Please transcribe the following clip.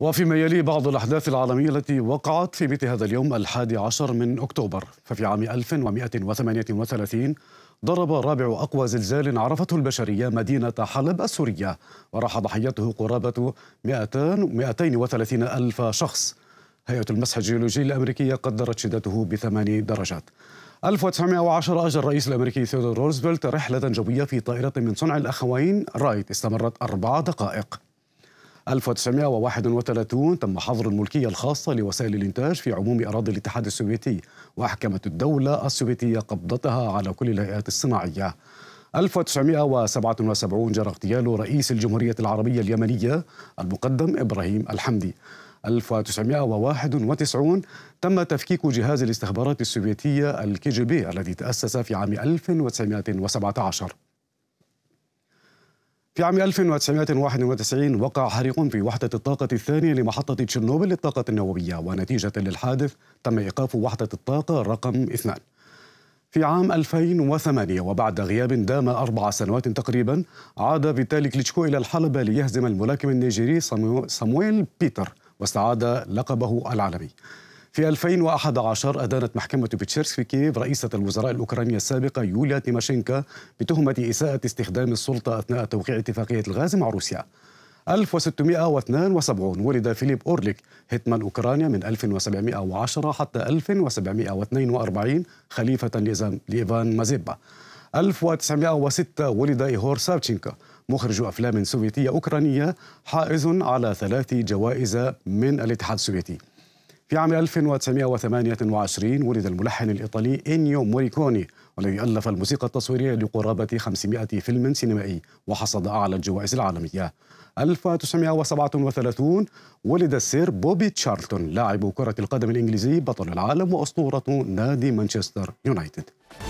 وفيما يلي بعض الأحداث العالمية التي وقعت في مثل هذا اليوم الحادي عشر من أكتوبر ففي عام 1138 ضرب رابع أقوى زلزال عرفته البشرية مدينة حلب السورية وراح ضحيته قرابة 230 ألف شخص هيئة المسح الجيولوجي الأمريكية قدرت شدته بثماني درجات 1910 أجر الرئيس الأمريكي ثيودور روزفلت رحلة جوية في طائرة من صنع الأخوين رايت استمرت أربع دقائق 1931 تم حظر الملكية الخاصة لوسائل الإنتاج في عموم أراضي الاتحاد السوفيتي وأحكمت الدولة السوفيتية قبضتها على كل الهيئات الصناعية 1977 جرى اغتيال رئيس الجمهورية العربية اليمنية المقدم إبراهيم الحمدي 1991 تم تفكيك جهاز الاستخبارات السوفيتية الكي جي بي الذي تأسس في عام 1917 في عام 1991 وقع حريق في وحدة الطاقة الثانية لمحطة تشيرنوبل للطاقة النووية ونتيجة للحادث تم إيقاف وحدة الطاقة رقم اثنان في عام 2008 وبعد غياب دام أربع سنوات تقريبا عاد فيتالي كليتشكو إلى الحلبة ليهزم الملاكم النيجيري صمويل بيتر واستعاد لقبه العالمي في 2011 أدانت محكمة بتشيرسك في كييف رئيسة الوزراء الأوكرانية السابقة يوليا تيماشينكا بتهمة إساءة استخدام السلطة أثناء توقيع اتفاقية الغاز مع روسيا 1672 ولد فيليب أورليك هيتمان أوكرانيا من 1710 حتى 1742 خليفة لإيفان مازيبا 1906 ولد إيهور سابتشينكا مخرج أفلام سوفيتية أوكرانية حائز على ثلاث جوائز من الاتحاد السوفيتي في عام 1928 ولد الملحن الإيطالي إنيو موريكوني والذي ألف الموسيقى التصويرية لقرابة 500 فيلم سينمائي وحصد أعلى الجوائز العالمية 1937 ولد السير بوبي تشارلتون لاعب كرة القدم الإنجليزي بطل العالم وأسطورة نادي مانشستر يونايتد